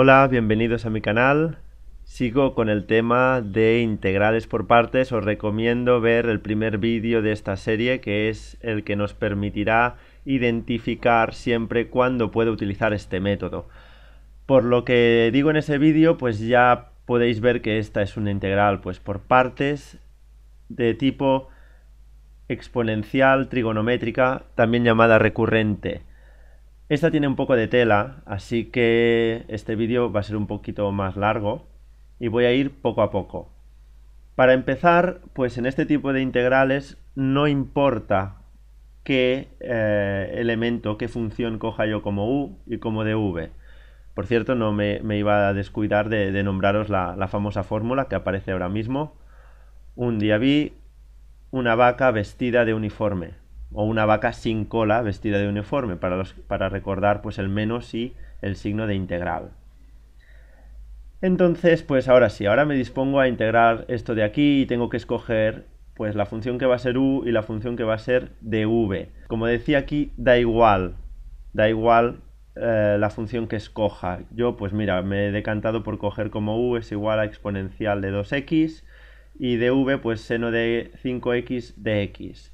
Hola, bienvenidos a mi canal. Sigo con el tema de integrales por partes. Os recomiendo ver el primer vídeo de esta serie que es el que nos permitirá identificar siempre cuándo puedo utilizar este método. Por lo que digo en ese vídeo, pues ya podéis ver que esta es una integral pues por partes de tipo exponencial trigonométrica, también llamada recurrente. Esta tiene un poco de tela, así que este vídeo va a ser un poquito más largo y voy a ir poco a poco. Para empezar, pues en este tipo de integrales no importa qué eh, elemento, qué función coja yo como u y como de v. Por cierto, no me, iba a descuidar de, nombraros la, la famosa fórmula que aparece ahora mismo. Un día vi una vaca vestida de uniforme o una vaca sin cola vestida de uniforme para, para recordar pues el menos y el signo de integral. Entonces, pues ahora sí, ahora me dispongo a integrar esto de aquí y tengo que escoger pues la función que va a ser u y la función que va a ser de v. Como decía aquí, da igual, da igual eh, la función que escoja. Yo pues mira, me he decantado por coger como u es igual a exponencial de 2x y de v pues seno de 5x de x.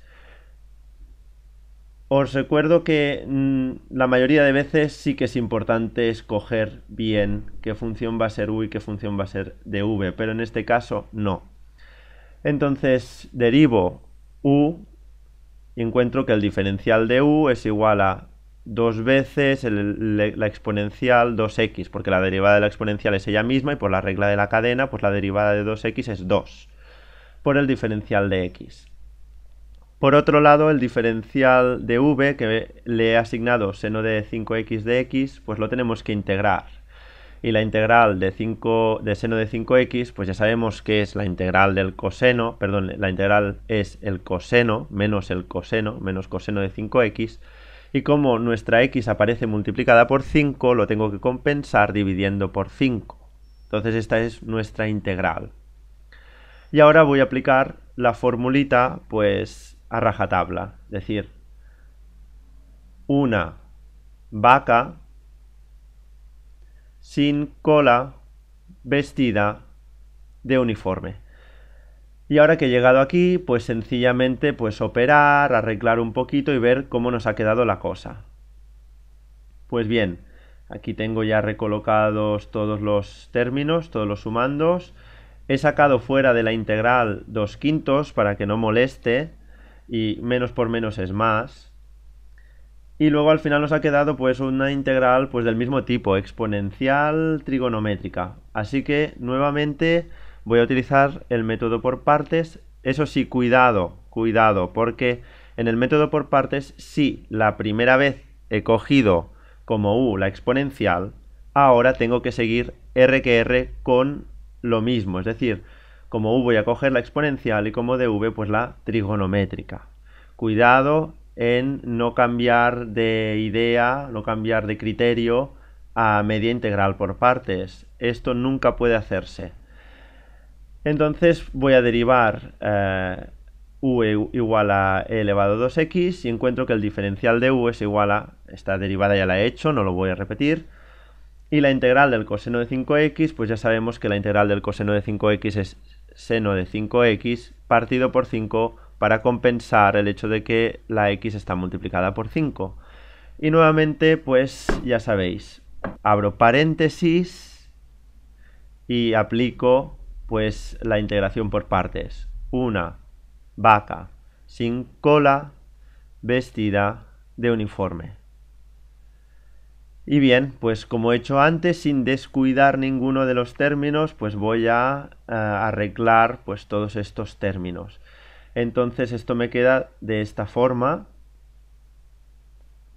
Os recuerdo que mm, la mayoría de veces sí que es importante escoger bien qué función va a ser u y qué función va a ser de v, pero en este caso no. Entonces derivo u y encuentro que el diferencial de u es igual a dos veces la exponencial 2x, porque la derivada de la exponencial es ella misma y por la regla de la cadena, pues la derivada de 2x es 2 por el diferencial de x. Por otro lado, el diferencial de v que le he asignado seno de 5x de x, pues lo tenemos que integrar. Y la integral de, 5, de seno de 5x, pues ya sabemos que es la integral del coseno, perdón, la integral es el coseno menos el coseno, menos coseno de 5x. Y como nuestra x aparece multiplicada por 5, lo tengo que compensar dividiendo por 5. Entonces esta es nuestra integral. Y ahora voy a aplicar la formulita, pues a rajatabla. Es decir, una vaca sin cola vestida de uniforme. Y ahora que he llegado aquí, pues sencillamente pues operar, arreglar un poquito y ver cómo nos ha quedado la cosa. Pues bien, aquí tengo ya recolocados todos los términos, todos los sumandos. He sacado fuera de la integral dos quintos para que no moleste y menos por menos es más. Y luego al final nos ha quedado pues una integral pues del mismo tipo, exponencial trigonométrica. Así que nuevamente voy a utilizar el método por partes. Eso sí, cuidado, cuidado, porque en el método por partes si la primera vez he cogido como u la exponencial, ahora tengo que seguir r que r con lo mismo, es decir, como u voy a coger la exponencial y como de v pues la trigonométrica. Cuidado en no cambiar de idea, no cambiar de criterio a media integral por partes. Esto nunca puede hacerse. Entonces voy a derivar u eh, igual a e elevado a 2x y encuentro que el diferencial de u es igual a, esta derivada ya la he hecho, no lo voy a repetir, y la integral del coseno de 5x, pues ya sabemos que la integral del coseno de 5x es seno de 5x partido por 5 para compensar el hecho de que la x está multiplicada por 5. Y nuevamente, pues ya sabéis, abro paréntesis y aplico pues la integración por partes. Una vaca sin cola vestida de uniforme. Y bien, pues como he hecho antes, sin descuidar ninguno de los términos, pues voy a, eh, arreglar pues todos estos términos. Entonces esto me queda de esta forma,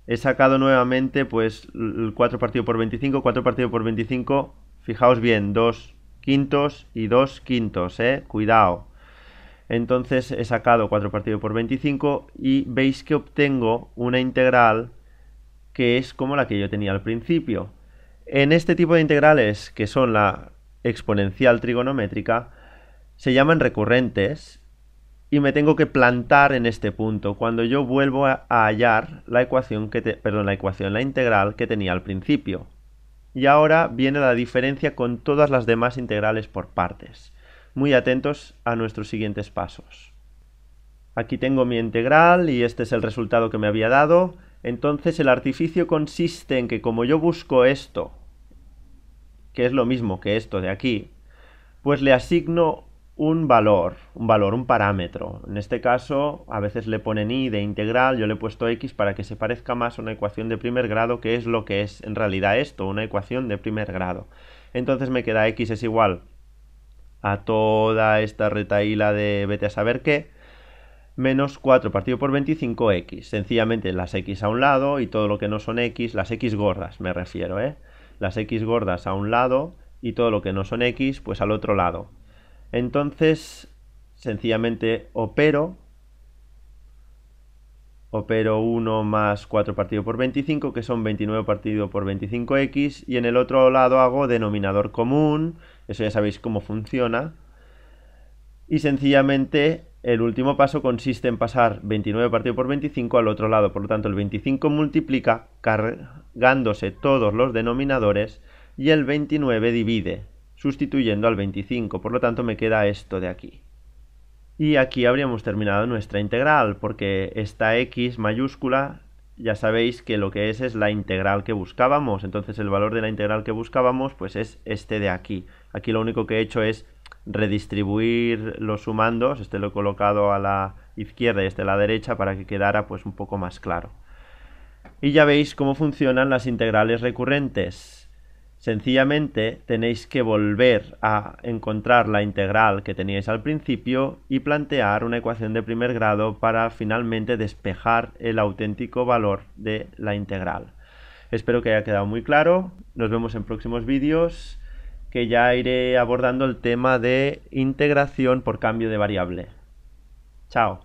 he sacado nuevamente pues el 4 partido por 25, 4 partido por 25, fijaos bien, 2 quintos y 2 quintos, eh, cuidado. Entonces he sacado 4 partido por 25 y veis que obtengo una integral que es como la que yo tenía al principio. En este tipo de integrales, que son la exponencial trigonométrica, se llaman recurrentes y me tengo que plantar en este punto cuando yo vuelvo a, hallar la ecuación que perdón, la ecuación la integral que tenía al principio. Y ahora viene la diferencia con todas las demás integrales por partes. Muy atentos a nuestros siguientes pasos. Aquí tengo mi integral y este es el resultado que me había dado. Entonces el artificio consiste en que como yo busco esto, que es lo mismo que esto de aquí, pues le asigno un valor, un valor, un parámetro. En este caso, a veces le ponen i de integral, yo le he puesto x para que se parezca más a una ecuación de primer grado, que es lo que es en realidad esto, una ecuación de primer grado. Entonces me queda x es igual a toda esta retaíla de vete a saber qué, menos 4 partido por 25x. Sencillamente las x a un lado y todo lo que no son x, las x gordas me refiero, ¿eh? Las x gordas a un lado y todo lo que no son x, pues al otro lado. Entonces, sencillamente opero. Opero 1 más 4 partido por 25, que son 29 partido por 25x, y en el otro lado hago denominador común, eso ya sabéis cómo funciona, y sencillamente el último paso consiste en pasar 29 partido por 25 al otro lado. Por lo tanto, el 25 multiplica cargándose todos los denominadores y el 29 divide, sustituyendo al 25. Por lo tanto, me queda esto de aquí. Y aquí habríamos terminado nuestra integral, porque esta x mayúscula ya sabéis que lo que es es la integral que buscábamos. Entonces el valor de la integral que buscábamos pues es este de aquí. Aquí lo único que he hecho es redistribuir los sumandos, este lo he colocado a la izquierda y este a la derecha para que quedara pues un poco más claro. Y ya veis cómo funcionan las integrales recurrentes. Sencillamente tenéis que volver a encontrar la integral que teníais al principio y plantear una ecuación de primer grado para finalmente despejar el auténtico valor de la integral. Espero que haya quedado muy claro. Nos vemos en próximos vídeos que ya iré abordando el tema de integración por cambio de variable. Chao.